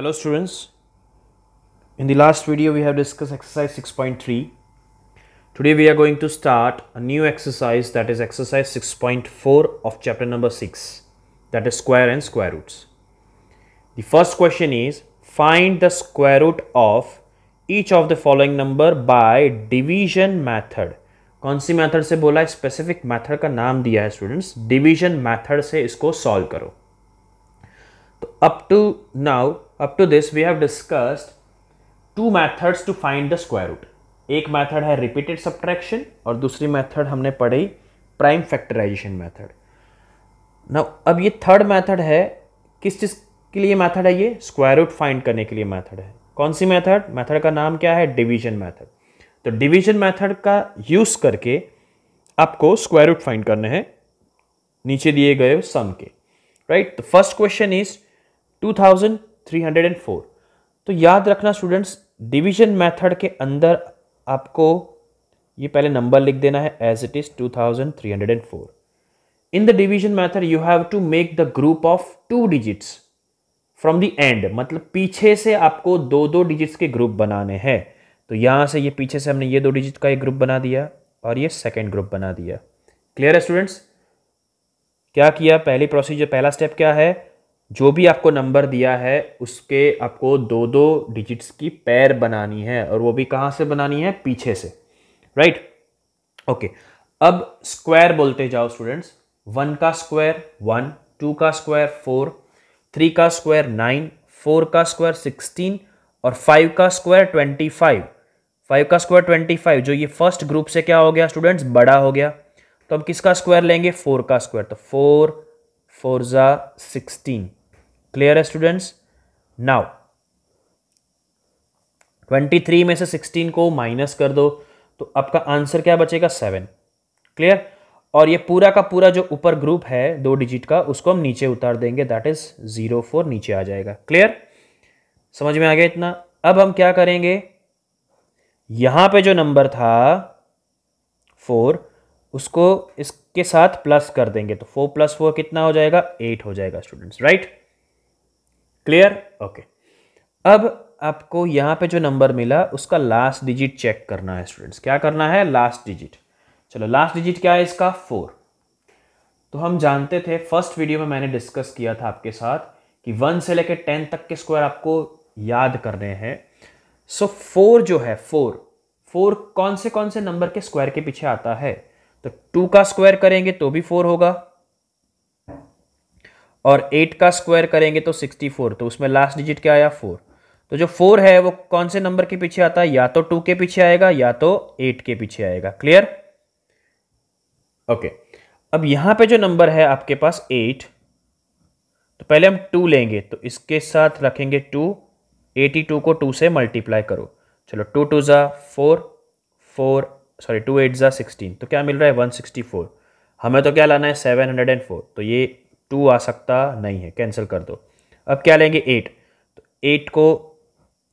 hello students in the last video we have discussed exercise 6.3 today we are going to start a new exercise that is exercise 6.4 of chapter number 6 that is square and square roots the first question is find the square root of each of the following number by division method कौन सी method से बोला specific method का नाम दिया है students division method से इसको solve करो तो up to now up to this we have discussed two methods to find the square root एक मैथड है रिपीटेड सब्ट्रैक्शन और दूसरी मैथड हमने पढ़ी प्राइम फैक्टराइजेशन मैथड ना अब ये थर्ड मैथड है किस चीज़ के लिए मैथड है ये स्क्वायर रूट फाइंड करने के लिए मैथड है कौन सी मैथड मैथड का नाम क्या है डिविजन मैथड तो डिविजन मैथड का यूज़ करके आपको स्क्वायर रूट फाइंड करने हैं नीचे दिए गए सम के right the first question is two thousand 304 तो याद रखना स्टूडेंट्स डिवीजन मेथड के अंदर आपको ये पहले नंबर लिख देना है as it is 2304 in the division method you have to make the group of two digits from the end मतलब पीछे से आपको दो दो डिजिट्स के ग्रुप बनाने हैं तो यहां से ये पीछे से हमने ये दो डिजिट का एक ग्रुप बना दिया और ये सेकेंड ग्रुप बना दिया क्लियर है स्टूडेंट्स क्या किया पहली प्रोसीजर पहला स्टेप क्या है जो भी आपको नंबर दिया है उसके आपको दो दो डिजिट्स की पैर बनानी है और वो भी कहाँ से बनानी है पीछे से राइट ओके अब स्क्वायर बोलते जाओ स्टूडेंट्स वन का स्क्वायर वन टू का स्क्वायर फोर थ्री का स्क्वायर नाइन फोर का स्क्वायर सिक्सटीन और फाइव का स्क्वायर ट्वेंटी फाइव फाइव का स्क्वायर ट्वेंटी फाइव जो ये फर्स्ट ग्रुप से क्या हो गया स्टूडेंट्स बड़ा हो गया तो अब किसका स्क्वायर लेंगे फोर का स्क्वायर तो फोर फोर ज़ा सिक्सटीन क्लियर है स्टूडेंट्स नाउ 23 में से 16 को माइनस कर दो तो आपका आंसर क्या बचेगा सेवन क्लियर और ये पूरा का पूरा जो ऊपर ग्रुप है दो डिजिट का उसको हम नीचे उतार देंगे दैट इज जीरो फोर नीचे आ जाएगा क्लियर समझ में आ गया इतना अब हम क्या करेंगे यहां पे जो नंबर था फोर उसको इसके साथ प्लस कर देंगे तो फोर प्लस फोर कितना हो जाएगा एट हो जाएगा students right right? Clear okay अब आपको यहाँ पे जो नंबर मिला उसका लास्ट डिजिट चेक करना है स्टूडेंट्स क्या करना है लास्ट डिजिट चलो लास्ट डिजिट क्या है इसका फोर तो हम जानते थे फर्स्ट वीडियो में मैंने डिस्कस किया था आपके साथ कि वन से लेकर टेन तक के स्क्वायर आपको याद करने हैं सो so, फोर जो है फोर फोर कौन से कौन से नंबर के स्क्वायर के पीछे आता है तो टू का स्क्वायर करेंगे तो भी फोर होगा और एट का स्क्वायर करेंगे तो सिक्सटी फोर तो उसमें लास्ट डिजिट क्या आया फोर तो जो फोर है वो कौन से नंबर के पीछे आता है या तो टू के पीछे आएगा या तो एट के पीछे आएगा क्लियर ओके अब यहां पे जो नंबर है आपके पास एट तो पहले हम टू लेंगे तो इसके साथ रखेंगे टू एटी टू को टू से मल्टीप्लाई करो चलो टू टू ज़ा four four sorry two eight ज़ा सिक्सटीन तो क्या मिल रहा है वन सिक्सटी फोर हमें तो क्या लाना है सेवन हंड्रेड एंड फोर तो ये टू आ सकता नहीं है कैंसिल कर दो अब क्या लेंगे एट तो एट को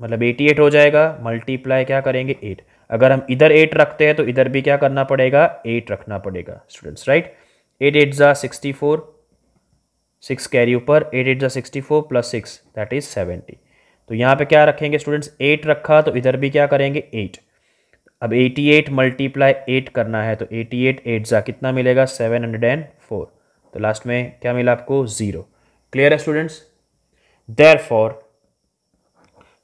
मतलब एटी एट हो जाएगा मल्टीप्लाई क्या करेंगे एट अगर हम इधर एट रखते हैं तो इधर भी क्या करना पड़ेगा एट रखना पड़ेगा स्टूडेंट्स राइट एट एट ज़ा सिक्सटी फोर सिक्स कैरी ऊपर एट एट ज़ा sixty four plus six that is seventy तो यहाँ पे क्या रखेंगे स्टूडेंट्स एट रखा तो इधर भी क्या करेंगे एट अब एटी एट मल्टीप्लाई एट करना है तो एटी एट एट ज़ा कितना मिलेगा सेवन हंड्रेड एंड फोर तो लास्ट में क्या मिला आपको ज़ीरो क्लियर है students therefore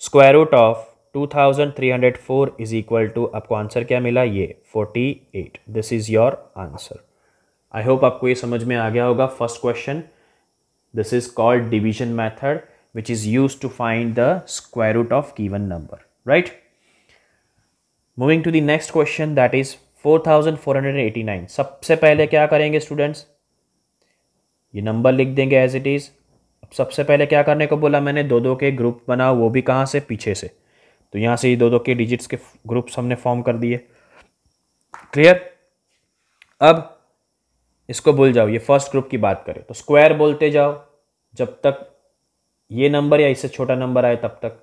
square root of 2304 is equal to आपको आंसर क्या मिला ये 48 this is your answer I hope आपको ये समझ में आ गया होगा first question this is called division method which is use to find the square root of given number right moving to the next question that is 4489 सबसे पहले क्या करेंगे स्टूडेंट्स ये नंबर लिख देंगे एज इट इज़ अब सबसे पहले क्या करने को बोला मैंने दो दो के ग्रुप बनाओ वो भी कहाँ से पीछे से तो यहाँ से ये दो दो के डिजिट्स के ग्रुप्स हमने फॉर्म कर दिए क्लियर अब इसको बोल जाओ ये फर्स्ट ग्रुप की बात करें तो स्क्वायर बोलते जाओ जब तक ये नंबर या इससे छोटा नंबर आए तब तक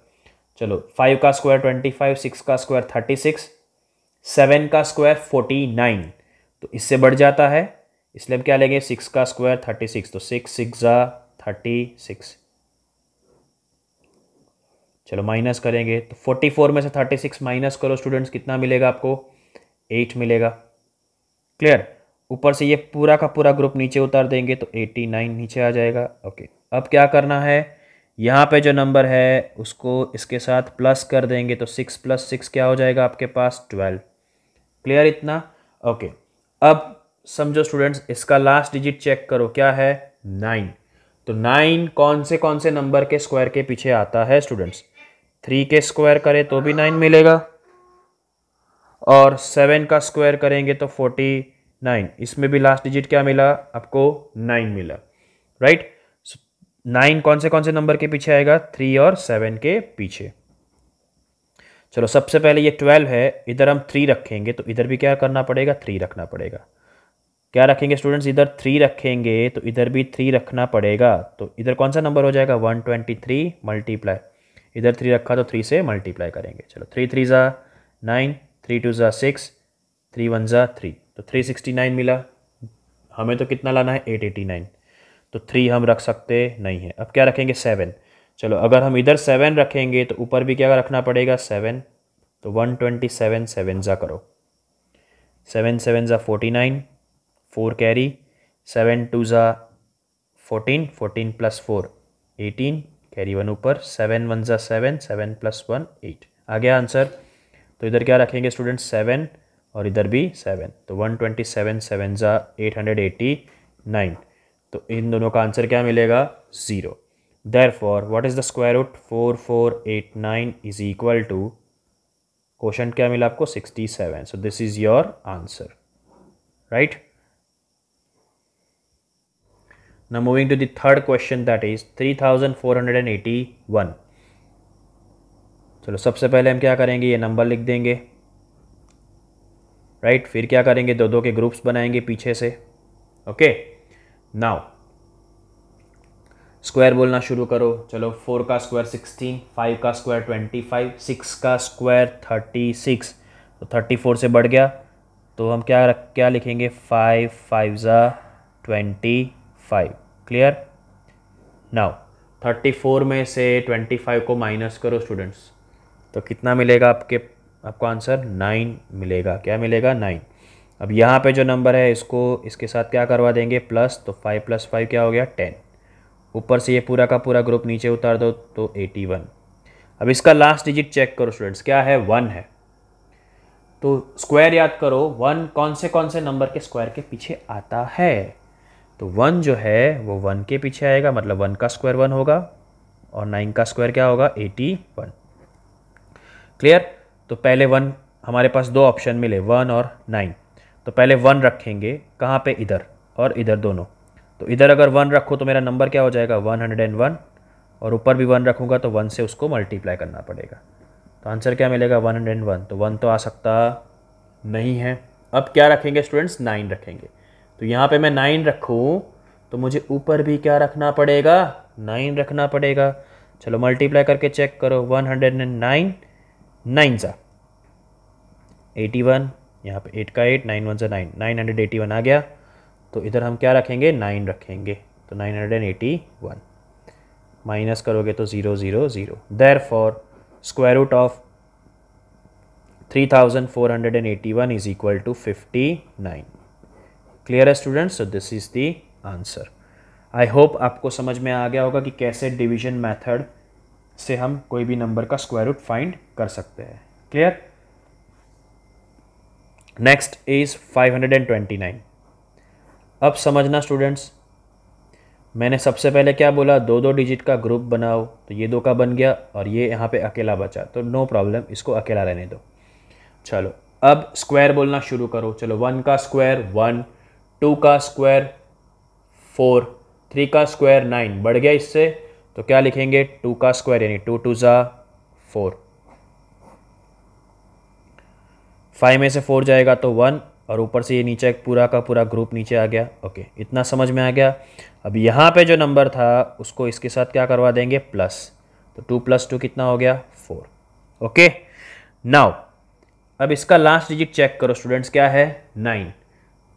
चलो फाइव का स्क्वायर ट्वेंटी फाइव सिक्स का स्क्वायर थर्टी सिक्स सेवन का स्क्वायर फोर्टी नाइन तो इससे बढ़ जाता है इसलिए हम क्या लेंगे सिक्स का स्क्वायर थर्टी सिक्स तो सिक्स सिक्स ज़ा थर्टी सिक्स चलो माइनस करेंगे तो फोर्टी फोर में से थर्टी सिक्स माइनस करो स्टूडेंट्स कितना मिलेगा आपको एट मिलेगा क्लियर ऊपर से ये पूरा का पूरा ग्रुप नीचे उतार देंगे तो एटी नाइन नीचे आ जाएगा ओके अब क्या करना है यहाँ पे जो नंबर है उसको इसके साथ प्लस कर देंगे तो सिक्स प्लस सिक्स क्या हो जाएगा आपके पास ट्वेल्व क्लियर इतना ओके अब समझो स्टूडेंट्स इसका लास्ट डिजिट चेक करो क्या है नाइन तो नाइन कौन से कौन से नंबर के स्क्वायर के पीछे आता है स्टूडेंट्स थ्री के स्क्वायर करें तो भी नाइन मिलेगा और सेवन का स्क्वायर करेंगे तो फोर्टी नाइन इसमें भी लास्ट डिजिट क्या मिला आपको नाइन मिला राइट नाइन कौन से कौन से नंबर के पीछे आएगा थ्री और सेवन के पीछे चलो सबसे पहले ये ट्वेल्व है इधर हम थ्री रखेंगे तो इधर भी क्या करना पड़ेगा थ्री रखना पड़ेगा क्या रखेंगे स्टूडेंट्स इधर थ्री रखेंगे तो इधर भी थ्री रखना पड़ेगा तो इधर कौन सा नंबर हो जाएगा वन ट्वेंटी थ्री मल्टीप्लाई इधर थ्री रखा तो थ्री से मल्टीप्लाई करेंगे चलो थ्री थ्री ज़ा नाइन थ्री टू ज़ा सिक्स थ्री वन ज़ा थ्री तो थ्री सिक्सटी नाइन मिला हमें तो कितना लाना है एट एटी नाइन तो थ्री हम रख सकते नहीं है अब क्या रखेंगे सेवन चलो अगर हम इधर सेवन रखेंगे तो ऊपर भी क्या रखना पड़ेगा सेवन तो वन ट्वेंटी सेवन सेवन ज़ा करो सेवन सेवन ज़ा forty nine four carry seven two ज़ा fourteen fourteen plus four eighteen carry one ऊपर सेवन वन ज़ा seven seven plus one eight आ गया आंसर तो इधर क्या रखेंगे स्टूडेंट सेवन और इधर भी सेवन तो वन ट्वेंटी सेवन सेवन ज़ा एट हंड्रेड एटी नाइन तो इन दोनों का आंसर क्या मिलेगा zero therefore what is the square root four four eight nine is equal to question क्या मिला आपको sixty seven so this is your answer right Now moving to the third question that is 3481. चलो सबसे पहले हम क्या करेंगे ये नंबर लिख देंगे राइट right? फिर क्या करेंगे दो दो के ग्रुप्स बनाएंगे पीछे से ओके नाउ स्क्वायर बोलना शुरू करो चलो फोर का स्क्वायर सिक्सटीन फाइव का स्क्वायर ट्वेंटी फाइव सिक्स का स्क्वायर थर्टी सिक्स तो थर्टी फोर से बढ़ गया तो हम क्या क्या लिखेंगे फाइव फाइव ज़ा twenty five clear now thirty four में से ट्वेंटी फाइव को माइनस करो स्टूडेंट्स तो कितना मिलेगा आपके आपको आंसर नाइन मिलेगा क्या मिलेगा नाइन अब यहाँ पे जो नंबर है इसको इसके साथ क्या करवा देंगे प्लस तो फाइव प्लस फाइव क्या हो गया टेन ऊपर से ये पूरा का पूरा ग्रुप नीचे उतार दो तो एटी वन अब इसका लास्ट डिजिट चेक करो स्टूडेंट्स क्या है वन है तो स्क्वायर याद करो वन कौन से कौन से नंबर के स्क्वायर के पीछे आता है तो वन जो है वो वन के पीछे आएगा मतलब वन का स्क्वायर वन होगा और नाइन का स्क्वायर क्या होगा एटी वन क्लियर तो पहले वन हमारे पास दो ऑप्शन मिले वन और नाइन तो पहले वन रखेंगे कहाँ पे इधर और इधर दोनों तो इधर अगर वन रखो तो मेरा नंबर क्या हो जाएगा वन हंड्रेड एंड वन और ऊपर भी वन रखूँगा तो वन से उसको मल्टीप्लाई करना पड़ेगा तो आंसर क्या मिलेगा वन हंड्रेड एंड वन तो वन तो आ सकता नहीं है अब क्या रखेंगे स्टूडेंट्स नाइन रखेंगे तो यहाँ पे मैं नाइन रखूँ तो मुझे ऊपर भी क्या रखना पड़ेगा नाइन रखना पड़ेगा चलो मल्टीप्लाई करके चेक करो one hundred and nine nine सा एटी वन यहाँ पे एट का एट नाइन वन सा nine nine hundred eighty one आ गया तो इधर हम क्या रखेंगे नाइन रखेंगे तो nine hundred and eighty one minus करोगे तो zero zero zero therefore square root of three thousand four hundred and eighty one is equal to fifty nine clear है students so this is the answer I hope आपको समझ में आ गया होगा कि कैसे डिवीजन मेथड से हम कोई भी नंबर का स्क्वायर रूट फाइंड कर सकते हैं क्लियर नेक्स्ट इज 529 अब समझना स्टूडेंट्स मैंने सबसे पहले क्या बोला दो दो डिजिट का ग्रुप बनाओ तो ये दो का बन गया और ये यहाँ पे अकेला बचा तो नो प्रॉब्लम इसको अकेला रहने दो चलो अब स्क्वायर बोलना शुरू करो चलो वन का स्क्वायर वन टू का स्क्वायर फोर थ्री का स्क्वायर नाइन बढ़ गया इससे तो क्या लिखेंगे टू का स्क्वायर यानी टू टू ज़ा फोर फाइव में से फोर जाएगा तो वन और ऊपर से ये नीचे एक पूरा का पूरा ग्रुप नीचे आ गया ओके इतना समझ में आ गया अब यहाँ पे जो नंबर था उसको इसके साथ क्या करवा देंगे प्लस तो टू प्लस टू कितना हो गया फोर ओके नाउ अब इसका लास्ट डिजिट चेक करो स्टूडेंट्स क्या है नाइन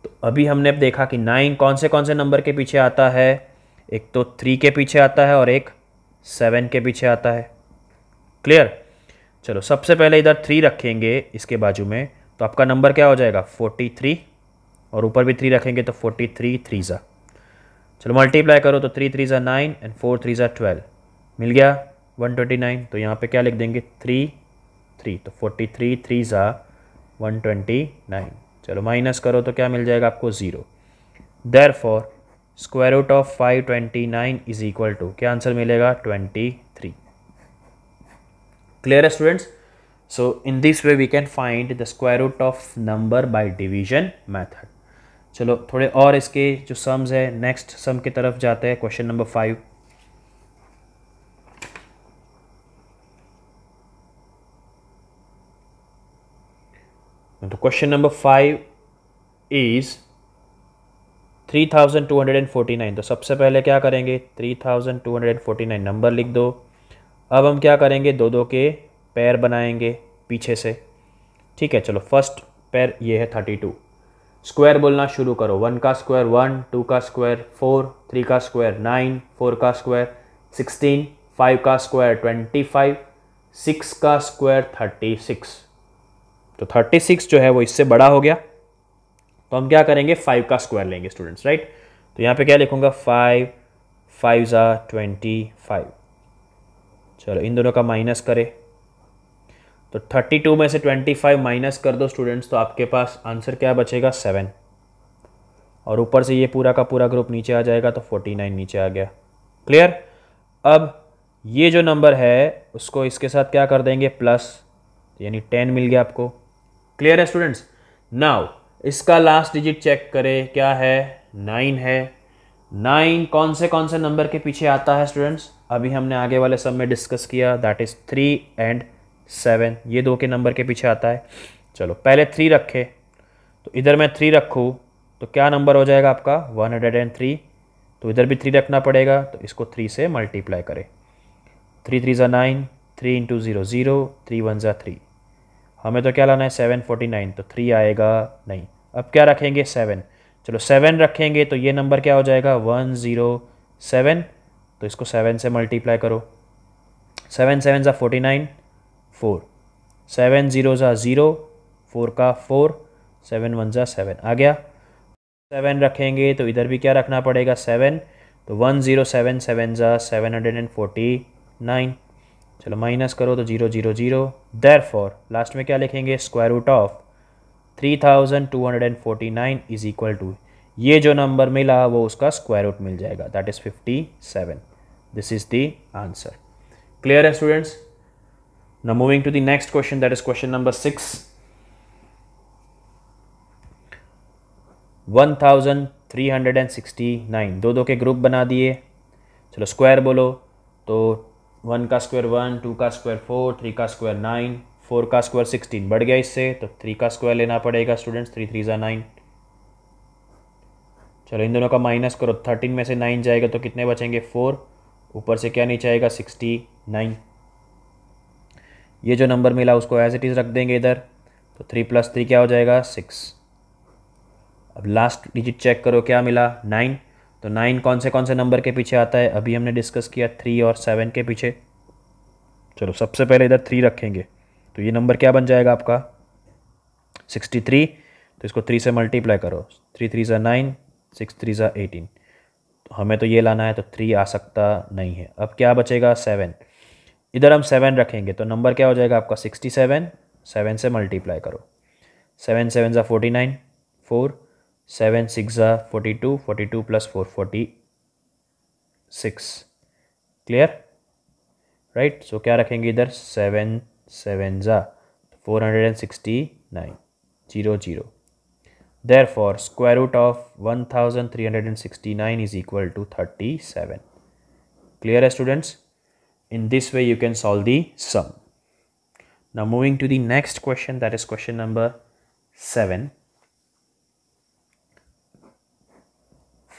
तो अभी हमने अब देखा कि नाइन कौन से कौन से नंबर के पीछे आता है एक तो थ्री के पीछे आता है और एक सेवन के पीछे आता है क्लियर चलो सबसे पहले इधर थ्री रखेंगे इसके बाजू में तो आपका नंबर क्या हो जाएगा फोर्टी थ्री और ऊपर भी थ्री रखेंगे तो फोर्टी थ्री थ्री ज़ा चलो मल्टीप्लाई करो तो थ्री थ्री ज़ा नाइन एंड फोर थ्री ज़ा ट्वेल्व मिल गया वन ट्वेंटी नाइन तो यहाँ पे क्या लिख देंगे थ्री थ्री तो फोर्टी थ्री थ्री ज़ा वन ट्वेंटी नाइन चलो माइनस करो तो क्या मिल जाएगा आपको zero therefore square root of five twenty nine is equal to क्या आंसर मिलेगा ट्वेंटी थ्री क्लियर है students so in this way we can find the square root of number by division method चलो थोड़े और इसके जो sums है next sum की तरफ जाते हैं क्वेश्चन नंबर फाइव तो क्वेश्चन नंबर फाइव इज 3249 तो सबसे पहले क्या करेंगे 3249 नंबर लिख दो अब हम क्या करेंगे दो दो के पैर बनाएंगे पीछे से ठीक है चलो फर्स्ट पैर ये है 32 स्क्वायर बोलना शुरू करो वन का स्क्वायर वन टू का स्क्वायर फोर थ्री का स्क्वायर नाइन फोर का स्क्वायर सिक्सटीन फाइव का स्क्वायर ट्वेंटी फाइव सिक्स का स्क्वायर थर्टी सिक्स तो 36 जो है वो इससे बड़ा हो गया तो हम क्या करेंगे फाइव का स्क्वायर लेंगे स्टूडेंट्स राइट तो यहाँ पे क्या लिखूंगा फाइव फाइव ज़ा ट्वेंटी फाइव चलो इन दोनों का माइनस करें तो थर्टी टू में से ट्वेंटी फाइव माइनस कर दो स्टूडेंट्स तो आपके पास आंसर क्या बचेगा सेवन और ऊपर से ये पूरा का पूरा ग्रुप नीचे आ जाएगा तो फोर्टी नाइन नीचे आ गया क्लियर अब ये जो नंबर है उसको इसके साथ क्या कर देंगे प्लस यानी टेन मिल गया आपको क्लियर है स्टूडेंट्स नाउ इसका लास्ट डिजिट चेक करें क्या है नाइन है नाइन कौन से कौन से नंबर के पीछे आता है स्टूडेंट्स अभी हमने आगे वाले सब में डिस्कस किया that is three and seven ये दो के नंबर के पीछे आता है चलो पहले थ्री रखे तो इधर मैं थ्री रखूँ तो क्या नंबर हो जाएगा आपका वन हंड्रेड एंड थ्री तो इधर भी थ्री रखना पड़ेगा तो इसको थ्री से मल्टीप्लाई करें थ्री थ्री ज़ा nine three into zero zero three one ज़ा थ्री हमें तो क्या लाना है सेवन फोर्टी नाइन तो थ्री आएगा नहीं अब क्या रखेंगे सेवन चलो सेवन रखेंगे तो ये नंबर क्या हो जाएगा वन ज़ीरो सेवन तो इसको सेवन से मल्टीप्लाई करो सेवन सेवन ज़ा forty nine four seven zero ज़ा ज़ीरो फोर का फोर सेवन वन ज़ा सेवन आ गया सेवन रखेंगे तो इधर भी क्या रखना पड़ेगा सेवन तो वन ज़ीरो सेवन सेवन ज़ा seven hundred and forty nine चलो माइनस करो तो zero zero zero therefore last में क्या लिखेंगे square root of three thousand two hundred and forty nine is equal to ये जो नंबर मिला वो उसका स्क्वायर रूट मिल जाएगा that is fifty seven this is the answer clear है students moving to question that is question number six one thousand three hundred and sixty nine दो दो के ग्रुप बना दिए चलो स्क्वायर बोलो तो वन का स्क्वायर वन टू का स्क्वायर फोर थ्री का स्क्वायर नाइन फोर का स्क्वायर सिक्सटीन बढ़ गया इससे तो थ्री का स्क्वायर लेना पड़ेगा स्टूडेंट्स थ्री थ्री ज़ा नाइन चलो इन दोनों का माइनस करो थर्टीन में से नाइन जाएगा तो कितने बचेंगे फोर ऊपर से क्या नीचे आएगा सिक्सटी नाइन ये जो नंबर मिला उसको एज इट इज़ रख देंगे इधर तो थ्री प्लस थ्री क्या हो जाएगा सिक्स अब लास्ट डिजिट चेक करो क्या मिला नाइन तो नाइन कौन से कौन से नंबर के पीछे आता है अभी हमने डिस्कस किया थ्री और सेवन के पीछे चलो सबसे पहले इधर थ्री रखेंगे तो ये नंबर क्या बन जाएगा आपका सिक्सटी थ्री तो इसको थ्री से मल्टीप्लाई करो थ्री थ्री ज़ा नाइन सिक्स थ्री ज़ा एटीन तो हमें तो ये लाना है तो थ्री आ सकता नहीं है अब क्या बचेगा सेवन इधर हम सेवन रखेंगे तो नंबर क्या हो जाएगा आपका सिक्सटी सेवन सेवन से मल्टीप्लाई करो सेवन सेवन ज़ा forty nine four 7 6 are 42 42 plus 4 46 clear right so kya rakhenge idhar 7 7 za 469 0 0 therefore square root of 1369 is equal to 37 clear students in this way you can solve the sum now moving to the next question that is question number 7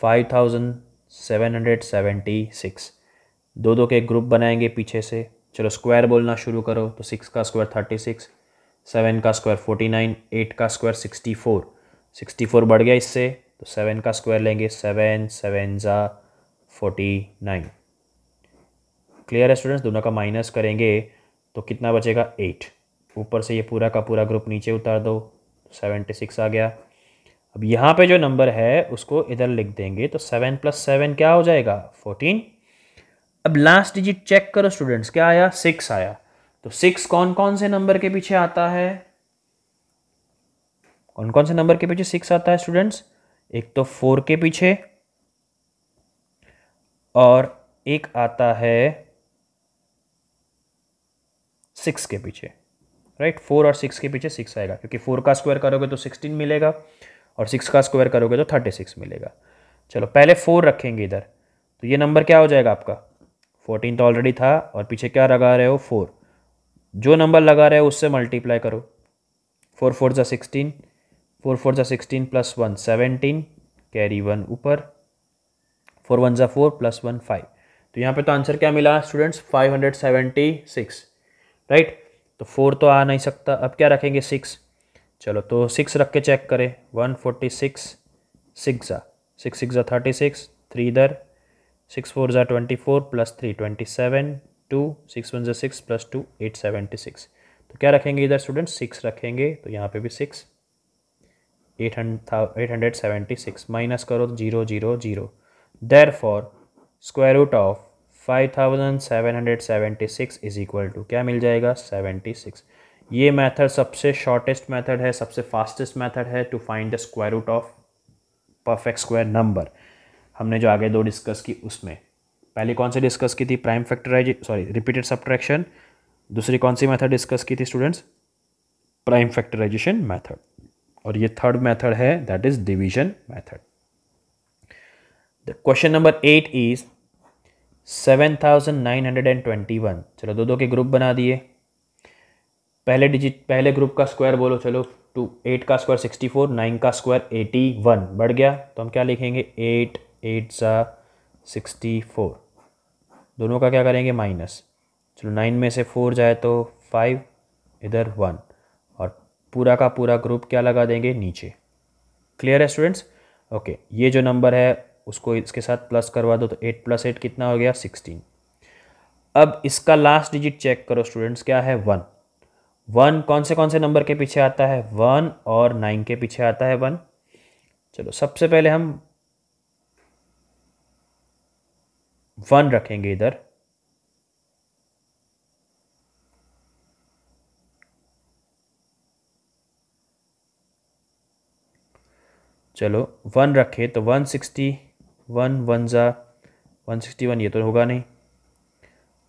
five thousand seven hundred seventy six दो दो के group बनाएंगे पीछे से चलो square बोलना शुरू करो तो सिक्स का स्क्वायर थर्टी सिक्स सेवन का स्क्वायर फोर्टी नाइन एट का square sixty four sixty four बढ़ गया इससे तो सेवन का स्क्वायर लेंगे सेवन सेवन ज़ा फोर्टी नाइन क्लियर है स्टूडेंट्स दोनों का माइनस करेंगे तो कितना बचेगा एट ऊपर से ये पूरा का पूरा ग्रुप नीचे उतार दो सेवेंटी तो सिक्स आ गया अब यहाँ पे जो नंबर है उसको इधर लिख देंगे तो सेवन प्लस सेवन क्या हो जाएगा फोर्टीन अब लास्ट डिजिट चेक करो स्टूडेंट्स क्या आया सिक्स आया तो सिक्स कौन कौन से नंबर के पीछे आता है कौन कौन से नंबर के पीछे सिक्स आता है स्टूडेंट्स एक तो फोर के पीछे और एक आता है सिक्स के पीछे राइट फोर और सिक्स के पीछे सिक्स आएगा क्योंकि फोर का स्क्वायर करोगे तो सिक्सटीन मिलेगा और सिक्स का स्क्वायर करोगे तो थर्टी सिक्स मिलेगा चलो पहले फोर रखेंगे इधर तो ये नंबर क्या हो जाएगा आपका फोर्टीन तो ऑलरेडी था और पीछे क्या लगा रहे हो फोर जो नंबर लगा रहे हो उससे मल्टीप्लाई करो फोर फोर ज़ा सिक्सटीन फोर फोर ज़ा sixteen plus one seventeen carry one ऊपर फोर वन ज़ा फोर प्लस वन फाइव तो यहाँ पे तो आंसर क्या मिला students five hundred seventy six right तो फोर तो आ नहीं सकता अब क्या रखेंगे सिक्स चलो तो सिक्स रख के चेक करें वन फोर्टी सिक्स सिक्स ज़ा सिक्स सिक्स ज़ा थर्टी सिक्स थ्री इधर सिक्स फोर ज़ा twenty four plus three twenty seven two six one ज़ा six plus two eight seventy six तो क्या रखेंगे इधर स्टूडेंट सिक्स रखेंगे तो यहाँ पे भी six eight eight hundred seventy six minus करो तो zero zero zero therefore square root of five thousand seven hundred seventy six is equal to क्या मिल जाएगा सेवेंटी सिक्स ये मेथड सबसे शॉर्टेस्ट मेथड है सबसे फास्टेस्ट मेथड है to find the square root of perfect square number हमने जो आगे दो डिस्कस की उसमें पहली कौन सी डिस्कस की थी prime factorise sorry repeated subtraction दूसरी कौन सी मेथड डिस्कस की थी स्टूडेंट्स प्राइम फैक्टराइजेशन मेथड और ये थर्ड मेथड है that is division method the question number eight is seven thousand nine hundred and twenty one चलो दो दो के ग्रुप बना दिए पहले डिजिट पहले ग्रुप का स्क्वायर बोलो चलो टू एट का स्क्वायर सिक्सटी फोर नाइन का स्क्वायर एटी वन बढ़ गया तो हम क्या लिखेंगे एट एट सा सिक्सटी फोर दोनों का क्या करेंगे माइनस चलो नाइन में से फोर जाए तो फाइव इधर वन और पूरा का पूरा ग्रुप क्या लगा देंगे नीचे क्लियर है स्टूडेंट्स ओके ये जो नंबर है उसको इसके साथ प्लस करवा दो तो एट प्लस एट कितना हो गया सिक्सटीन अब इसका लास्ट डिजिट चेक करो स्टूडेंट्स क्या है वन वन कौन से कौन से नंबर के पीछे आता है वन और नाइन के पीछे आता है वन चलो सबसे पहले हम वन रखेंगे इधर चलो वन रखे तो वन सिक्सटी वन वन ज़ा वन सिक्सटी वन ये तो होगा नहीं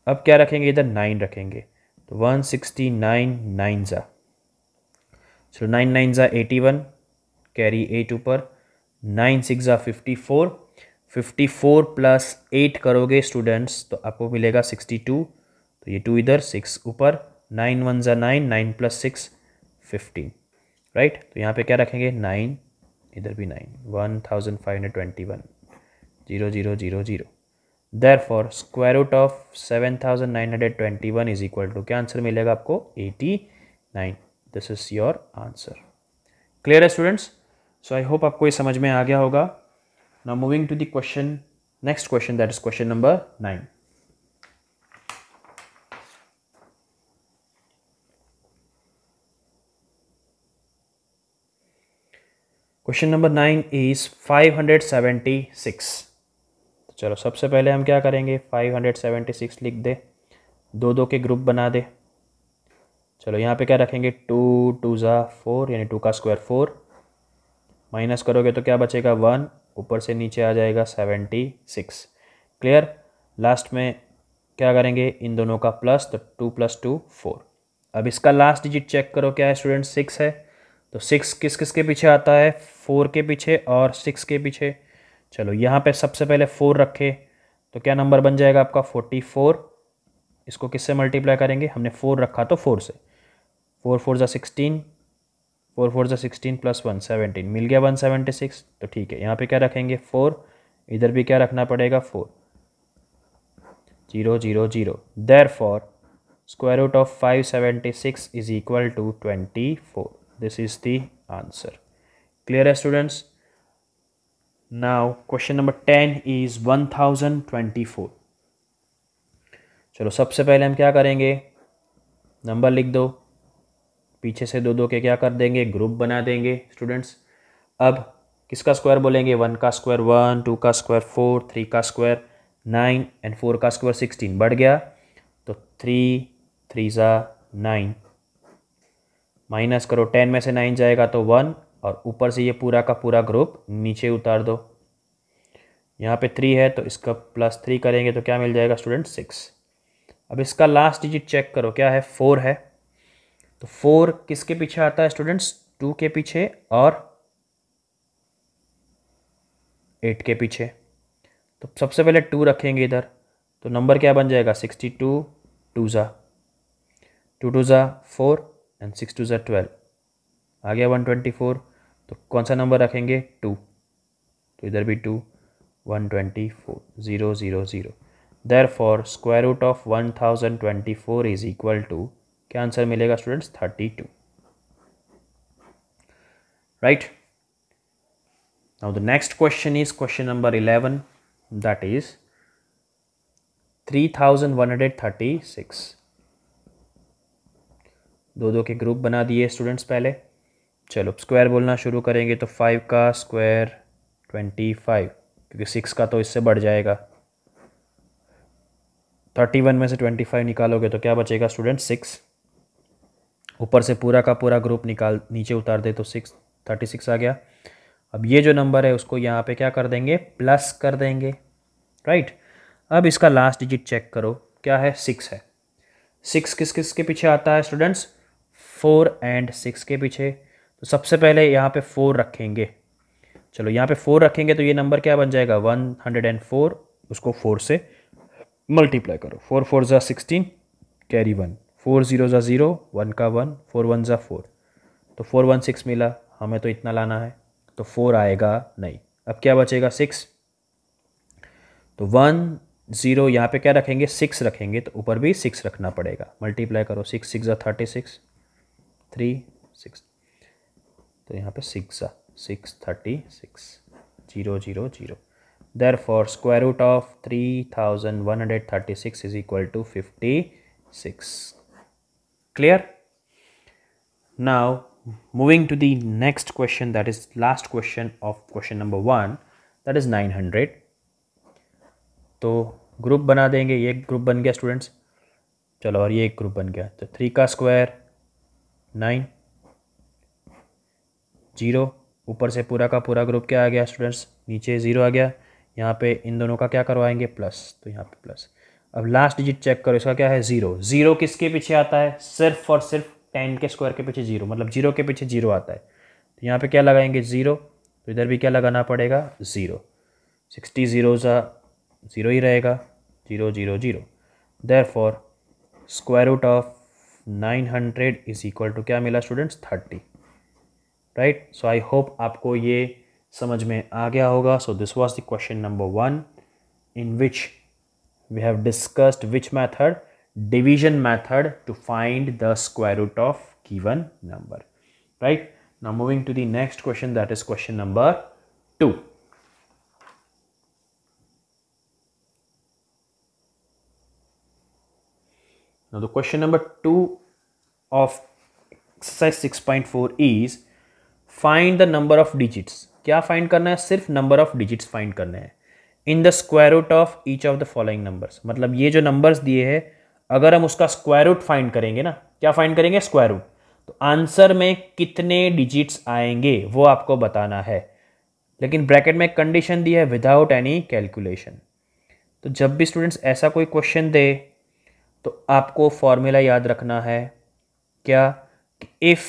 अब क्या रखेंगे इधर नाइन रखेंगे तो 169 नाइन ज़ा चलो नाइन नाइन ज़ा एटी वन कैरी एट ऊपर नाइन सिक्स ज़ा fifty four fifty four plus eight करोगे स्टूडेंट्स तो आपको मिलेगा सिक्सटी टू तो ये टू इधर सिक्स ऊपर नाइन वन ज़ा nine nine plus six fifteen right तो यहाँ पे क्या रखेंगे नाइन इधर भी nine one thousand five hundred twenty one zero zero zero zero therefore square root of seven thousand nine hundred twenty one is equal to क्या answer मिलेगा आपको eighty nine this is your answer clear है students so I hope आपको ये समझ में आ गया होगा now moving to the question next question that is question number nine Question number 9 is 576. चलो सबसे पहले हम क्या करेंगे 576 लिख दे दो दो के ग्रुप बना दे चलो यहाँ पे क्या रखेंगे टू टू ज़ा फोर यानी टू का स्क्वायर फोर माइनस करोगे तो क्या बचेगा वन ऊपर से नीचे आ जाएगा सेवेंटी सिक्स क्लियर लास्ट में क्या करेंगे इन दोनों का प्लस तो टू प्लस टू फोर अब इसका लास्ट डिजिट चेक करो क्या है स्टूडेंट सिक्स है तो सिक्स किस किस के पीछे आता है फोर के पीछे और सिक्स के पीछे चलो यहाँ पे सबसे पहले फोर रखे तो क्या नंबर बन जाएगा आपका फोर्टी फोर इसको किससे मल्टीप्लाई करेंगे हमने फोर रखा तो फोर से फोर फोर ज़ा सिक्सटीन फोर फोर ज़ा सिक्सटीन प्लस वन सेवनटीन मिल गया वन सेवेंटी सिक्स तो ठीक है यहाँ पे क्या रखेंगे फोर इधर भी क्या रखना पड़ेगा four zero zero zero therefore square root of five seventy six is equal to twenty four this is the answer clear है students now question number ten is one thousand twenty four चलो सबसे पहले हम क्या करेंगे number लिख दो पीछे से दो दो के क्या कर देंगे ग्रुप बना देंगे स्टूडेंट्स अब किसका स्क्वायर बोलेंगे वन का स्क्वायर वन टू का स्क्वायर फोर थ्री का स्क्वायर नाइन एंड फोर का स्क्वायर सिक्सटीन बढ़ गया तो थ्री थ्री ज़ा नाइन माइनस करो टेन में से नाइन जाएगा तो वन और ऊपर से ये पूरा का पूरा ग्रुप नीचे उतार दो यहाँ पे थ्री है तो इसका प्लस थ्री करेंगे तो क्या मिल जाएगा स्टूडेंट सिक्स अब इसका लास्ट डिजिट चेक करो क्या है फोर है तो फोर किसके पीछे आता है स्टूडेंट्स टू के पीछे और एट के पीछे तो सबसे पहले टू रखेंगे इधर तो नंबर क्या बन जाएगा सिक्सटी टू टू ज़ा टू टू ज़ा फोर एंड सिक्स टू ज़ा ट्वेल्व आ गया वन ट्वेंटी फोर तो कौन सा नंबर रखेंगे टू तो इधर भी two one twenty four zero zero zero therefore square root of one thousand twenty four is equal to क्या आंसर मिलेगा students thirty two right next question is question number eleven that is three thousand one hundred thirty six दो दो के group बना दिए students पहले चलो square बोलना शुरू करेंगे तो फाइव का स्क्वायर ट्वेंटी फाइव क्योंकि सिक्स का तो इससे बढ़ जाएगा थर्टी वन में से ट्वेंटी फाइव निकालोगे तो क्या बचेगा स्टूडेंट सिक्स ऊपर से पूरा का पूरा ग्रुप निकाल नीचे उतार दे तो सिक्स थर्टी सिक्स आ गया अब ये जो नंबर है उसको यहाँ पे क्या कर देंगे प्लस कर देंगे राइट अब इसका लास्ट डिजिट चेक करो क्या है सिक्स है सिक्स किस किस के पीछे आता है स्टूडेंट्स फोर एंड सिक्स के पीछे तो सबसे पहले यहाँ पे फोर रखेंगे चलो यहाँ पे फोर रखेंगे तो ये नंबर क्या बन जाएगा वन हंड्रेड एंड फोर उसको फोर से मल्टीप्लाई करो फोर फोर ज़ा sixteen carry one four zero ज़ा ज़ीरो वन का वन फोर वन ज़ा फोर तो फोर वन सिक्स मिला हमें तो इतना लाना है तो फोर आएगा नहीं अब क्या बचेगा सिक्स तो वन ज़ीरो यहाँ पे क्या रखेंगे सिक्स रखेंगे तो ऊपर भी सिक्स रखना पड़ेगा मल्टीप्लाई करो सिक्स सिक्स ज़ा थर्टी सिक्स थ्री सिक्स तो यहाँ पे six six thirty six zero zero zero therefore square root of three thousand one hundred thirty six is equal to fifty six clear now moving to the next question that is last question of question number one that is nine hundred तो group बना देंगे ये group बन गया students चलो और ये एक ग्रुप बन गया तो थ्री का स्क्वायर नाइन जीरो ऊपर से पूरा का पूरा ग्रुप क्या आ गया स्टूडेंट्स नीचे ज़ीरो आ गया यहाँ पे इन दोनों का क्या करवाएंगे प्लस तो यहाँ पे प्लस अब लास्ट डिजिट चेक करो इसका क्या है ज़ीरो ज़ीरो किसके पीछे आता है सिर्फ और सिर्फ टेन के स्क्वायर के पीछे ज़ीरो मतलब जीरो के पीछे ज़ीरो आता है तो यहाँ पे क्या लगाएंगे ज़ीरो तो इधर भी क्या लगाना पड़ेगा ज़ीरो सिक्सटी ज़ीरो सा ज़ीरो ही रहेगा zero zero zero therefore square root of nine hundred is equal to क्या मिला students thirty right so I hope आपको ये समझ में आ गया होगा so this was the question number one in which we have discussed which method division method to find the square root of given number right now moving to the next question that is question number 2 now the question number 2 of exercise 6.4 is find the number of digits क्या find करना है सिर्फ number of digits find करने हैं in the square root of each of the following numbers मतलब ये जो numbers दिए हैं अगर हम उसका स्क्वायर रूट फाइंड करेंगे ना क्या फाइंड करेंगे स्क्वायर रूट तो आंसर में कितने डिजिट्स आएंगे वो आपको बताना है लेकिन ब्रैकेट में कंडीशन दी है विदाउट एनी कैलकुलेशन तो जब भी स्टूडेंट्स ऐसा कोई क्वेश्चन दे तो आपको फॉर्मूला याद रखना है क्या इफ़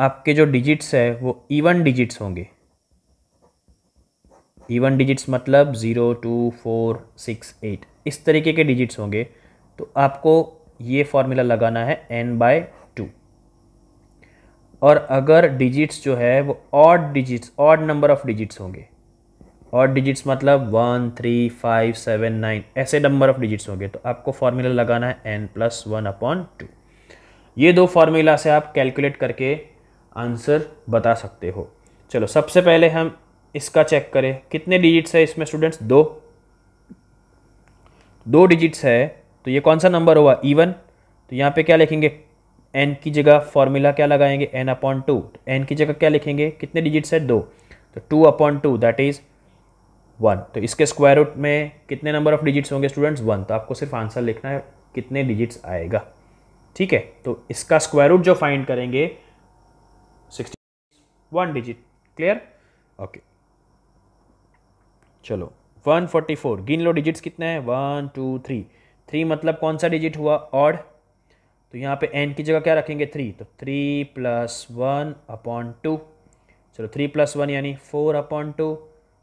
आपके जो डिजिट्स है वो इवन डिजिट्स होंगे इवन डिजिट्स मतलब zero two four six eight इस तरीके के डिजिट्स होंगे तो आपको ये फॉर्मूला लगाना है एन बाय टू और अगर डिजिट्स जो है वो odd digits odd number of digits होंगे और डिजिट्स मतलब one three five seven nine ऐसे नंबर ऑफ डिजिट्स होंगे तो आपको फार्मूला लगाना है n plus one upon two ये दो फार्मूला से आप कैलकुलेट करके आंसर बता सकते हो चलो सबसे पहले हम इसका चेक करें कितने डिजिट्स है इसमें स्टूडेंट्स दो दो डिजिट्स है तो ये कौन सा नंबर हुआ इवन e तो यहाँ पे क्या लिखेंगे एन की जगह फॉर्मूला क्या लगाएंगे एन अपॉन टू एन की जगह क्या लिखेंगे कितने डिजिट्स है दो तो two upon two that is one तो इसके स्क्वायर रूट में कितने नंबर ऑफ डिजिट्स होंगे स्टूडेंट्स वन तो आपको सिर्फ आंसर लिखना है कितने डिजिट्स आएगा ठीक है तो इसका स्क्वायर रूट जो फाइंड करेंगे sixty one digit clear okay चलो 144 गिन लो डिजिट्स कितने हैं वन टू थ्री थ्री मतलब कौन सा डिजिट हुआ ऑड तो यहाँ पे एन की जगह क्या रखेंगे थ्री तो three plus one upon two चलो थ्री प्लस वन यानी फोर अपॉन टू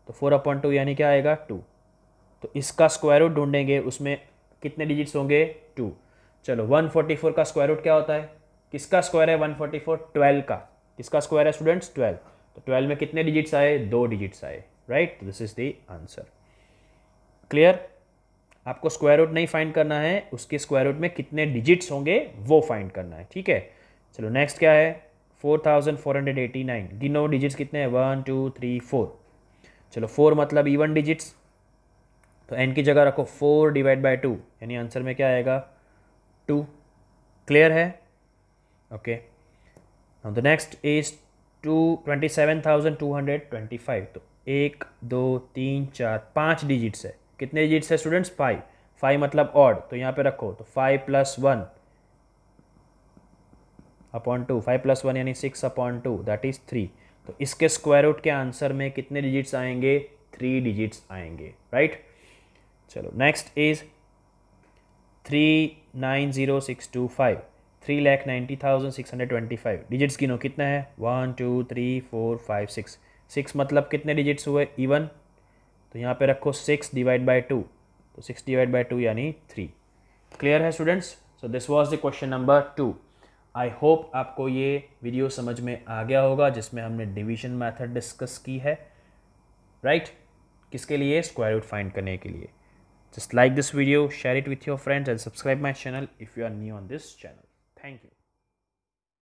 तो फोर अपॉन टू यानी क्या आएगा टू तो इसका स्क्वायर रूट ढूंढेंगे उसमें कितने डिजिट्स होंगे टू चलो वन फोर्टी फोर का स्क्वायर रूट क्या होता है किसका स्क्वायर है वन फोर्टी फोर ट्वेल्व का किसका स्क्वायर है स्टूडेंट्स ट्वेल्व तो ट्वेल्व में कितने डिजिट्स आए दो डिजिट्स आए right this is the answer clear आपको स्क्वायर रूट नहीं फाइंड करना है उसके स्क्वायर रूट में कितने डिजिट्स होंगे वो फाइंड करना है ठीक है चलो नेक्स्ट क्या है four thousand four hundred eighty nine गिनो डिजिट्स कितने हैं वन टू थ्री फोर चलो फोर मतलब इवन डिजिट्स तो एन की जगह रखो फोर डिवाइड बाय टू यानी आंसर में क्या आएगा टू क्लियर है okay okay. now the two twenty seven thousand two hundred twenty five तो एक दो तीन चार पाँच डिजिट्स है कितने डिजिट्स है स्टूडेंट्स फाइव फाइव मतलब ऑड तो यहाँ पे रखो तो five plus one upon two five plus one यानी six upon two that is three तो इसके स्क्वायर रूट के आंसर में कितने डिजिट्स आएंगे थ्री डिजिट्स आएंगे राइट चलो next is three nine zero six two five three lakh ninety thousand six hundred twenty five digits गिनो कितना है one two three four five six six मतलब कितने डिजिट्स हुए इवन तो यहाँ पे रखो सिक्स डिवाइड बाई टू तो सिक्स डिवाइड बाई टू यानी थ्री क्लियर है students so this was the question number two I hope आपको ये वीडियो समझ में आ गया होगा जिसमें हमने डिवीजन मैथड डिस्कस की है राइट right? किसके लिए स्क्वायर रूट फाइंड करने के लिए just like this video share it with your friends and subscribe my channel if you are new on this channel Thank you.